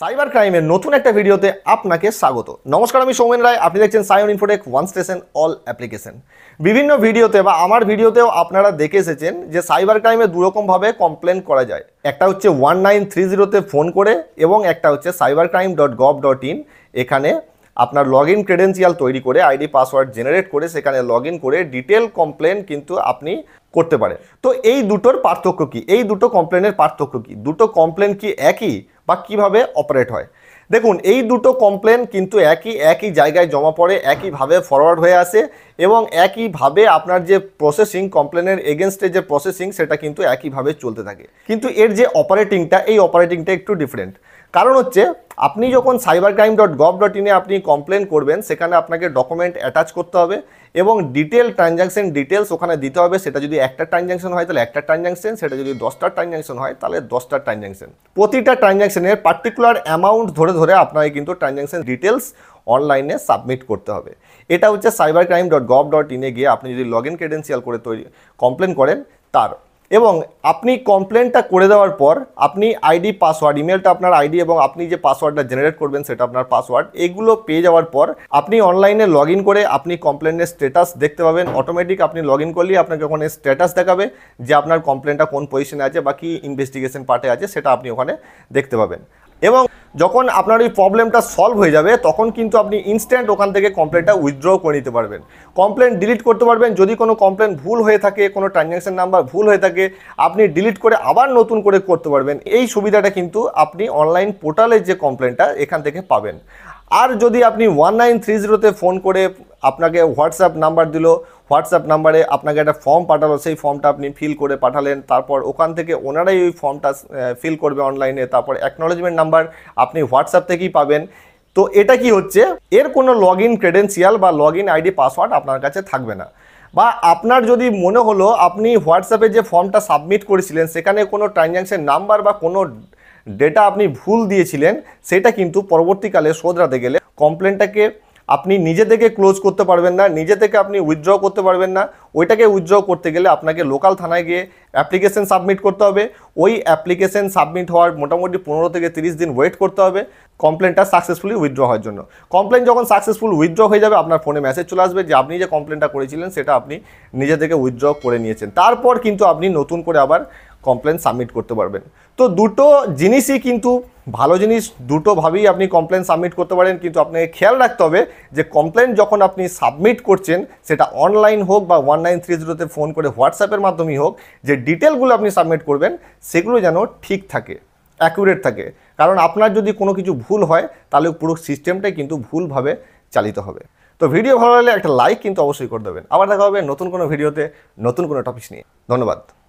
cyber ক্রাইমের নতুন একটা ভিডিওতে আপনাকে স্বাগত নমস্কার আমি সৌমেন রায় আপনি দেখছেন Sayan Infotech one station all application বিভিন্ন ভিডিওতে বা আমার ভিডিওতেও আপনারা দেখে এসেছেন যে সাইবার ক্রাইমে দুরকমভাবে কমপ্লেন করা যায় একটা হচ্ছে ওয়ান নাইন থ্রি জিরোতে ফোন করে এবং একটা হচ্ছে cyber crime dot gov dot in এখানে আপনার লগ ইন ক্রেডেন্সিয়াল তৈরি করে আইডি পাসওয়ার্ড জেনারেট করে সেখানে লগ করে ডিটেল কমপ্লেন কিন্তু আপনি করতে পারেন তো এই দুটোর পার্থক্য কি এই দুটো কমপ্লেনের পার্থক্য কি দুটো কমপ্লেন কি একই বা কিভাবে অপারেট হয় দেখুন এই দুটো কমপ্লেন কিন্তু একই একই জায়গায় জমা পড়ে একইভাবে ফরওয়ার্ড হয়ে আসে এবং একইভাবে আপনার যে প্রসেসিং কমপ্লেনের এগেনস্টে যে প্রসেসিং সেটা কিন্তু একইভাবে চলতে থাকে কিন্তু এর যে অপারেটিংটা এই অপারেটিংটা একটু ডিফারেন্ট কারণ হচ্ছে আপনি যখন cyber crime dot gov dot ইনে আপনি কমপ্লেন করবেন সেখানে আপনাকে ডকুমেন্ট অ্যাটাচ করতে হবে এবং ডিটেল ট্রানজ্যাকশন ডিটেলস ওখানে দিতে হবে সেটা যদি একটা ট্রানজ্যাকশন হয় তাহলে একটা ট্রানজ্যাকশন সেটা যদি দশটা ট্রানজ্যাকশন হয় তাহলে দশটা ট্রানজ্যাকশন প্রতিটা ট্রানজ্যাকশনের পার্টিকুলার অ্যামাউন্ট ধরে ধরে আপনাকে কিন্তু ট্রানজ্যাকশন ডিটেলস অনলাইনে সাবমিট করতে হবে এটা হচ্ছে cyber crime dot gov dot ইনে গিয়ে আপনি যদি লগ ইন ক্রেডেন্সিয়াল করে তৈরি কমপ্লেন করেন তার এবং আপনি কমপ্লেনটা করে দেওয়ার পর আপনি আইডি পাসওয়ার্ড ইমেলটা আপনার আইডি এবং আপনি যে পাসওয়ার্ডটা জেনারেট করবেন সেটা আপনার পাসওয়ার্ড এগুলো পেয়ে যাওয়ার পর আপনি অনলাইনে লগ করে আপনি কমপ্লেনের স্ট্যাটাস দেখতে পাবেন অটোমেটিক আপনি লগ ইন করলেই আপনাকে ওখানে স্ট্যাটাস দেখাবে যে আপনার কমপ্লেনটা কোন পজিশনে আছে বা কী ইনভেস্টিগেশন পার্টে আছে সেটা আপনি ওখানে দেখতে পাবেন এবং যখন আপনার ওই প্রবলেমটা সলভ হয়ে যাবে তখন কিন্তু আপনি ইনস্ট্যান্ট ওখান থেকে কমপ্লেনটা উইথড্র করে নিতে পারবেন কমপ্লেন ডিলিট করতে পারবেন যদি কোনো কমপ্লেন ভুল হয়ে থাকে কোনো ট্রানজ্যাকশান নাম্বার ভুল হয়ে থাকে আপনি ডিলিট করে আবার নতুন করে করতে পারবেন এই সুবিধাটা কিন্তু আপনি অনলাইন পোর্টালের যে কমপ্লেনটা এখান থেকে পাবেন আর যদি আপনি ওয়ান নাইন থ্রি জিরোতে ফোন করে আপনাকে হোয়াটসঅ্যাপ নাম্বার দিল হোয়াটসঅ্যাপ নাম্বারে আপনাকে একটা ফর্ম পাঠালো সেই ফর্মটা আপনি ফিল করে পাঠালেন তারপর ওখান থেকে ওনারাই ওই ফর্মটা ফিল করবে অনলাইনে তারপর অ্যাকনোলজমেন্ট নাম্বার আপনি হোয়াটসঅ্যাপ থেকেই পাবেন তো এটা কি হচ্ছে এর কোনো লগ ইন ক্রেডেন্সিয়াল বা লগ ইন আইডি পাসওয়ার্ড আপনার কাছে থাকবে না বা আপনার যদি মনে হলো আপনি হোয়াটসঅ্যাপে যে ফর্মটা সাবমিট করেছিলেন সেখানে কোনো ট্রানজ্যাকশন নাম্বার বা কোনো ডেটা আপনি ভুল দিয়েছিলেন সেটা কিন্তু পরবর্তীকালে শোধরাতে গেলে কমপ্লেনটাকে আপনি নিজে থেকে ক্লোজ করতে পারবেন না নিজে থেকে আপনি উইথড্র করতে পারবেন না ওইটাকে উইথড্র করতে গেলে আপনাকে লোকাল থানায় গিয়ে অ্যাপ্লিকেশন সাবমিট করতে হবে ওই অ্যাপ্লিকেশন সাবমিট হওয়ার মোটামুটি পনেরো থেকে তিরিশ দিন ওয়েট করতে হবে কমপ্লেনটা সাকসেসফুলি উইথড্র হওয়ার জন্য কমপ্লেন যখন সাকসেসফুল উইথড্র হয়ে যাবে আপনার ফোনে মেসেজ চলে আসবে যে আপনি যে কমপ্লেনটা করেছিলেন সেটা আপনি নিজে থেকে উইথড্র করে নিয়েছেন তারপর কিন্তু আপনি নতুন করে আবার কমপ্লেন সাবমিট করতে পারবেন তো দুটো জিনিসই কিন্তু ভালো জিনিস দুটোভাবেই আপনি কমপ্লেন সাবমিট করতে পারেন কিন্তু আপনাকে খেয়াল রাখতে হবে যে কমপ্লেন যখন আপনি সাবমিট করছেন সেটা অনলাইন হোক বা ওয়ান নাইন থ্রি জিরোতে ফোন করে হোয়াটসঅ্যাপের মাধ্যমেই হোক যে ডিটেলগুলো আপনি সাবমিট করবেন সেগুলো যেন ঠিক থাকে অ্যাকুরেট থাকে কারণ আপনার যদি কোনো কিছু ভুল হয় তাহলে পুরো সিস্টেমটাই কিন্তু ভুলভাবে চালিত হবে তো ভিডিও ভালো লাগলে একটা লাইক কিন্তু অবশ্যই করে দেবেন আবার দেখা হবে নতুন কোনো ভিডিওতে নতুন কোনো টপিক নিয়ে ধন্যবাদ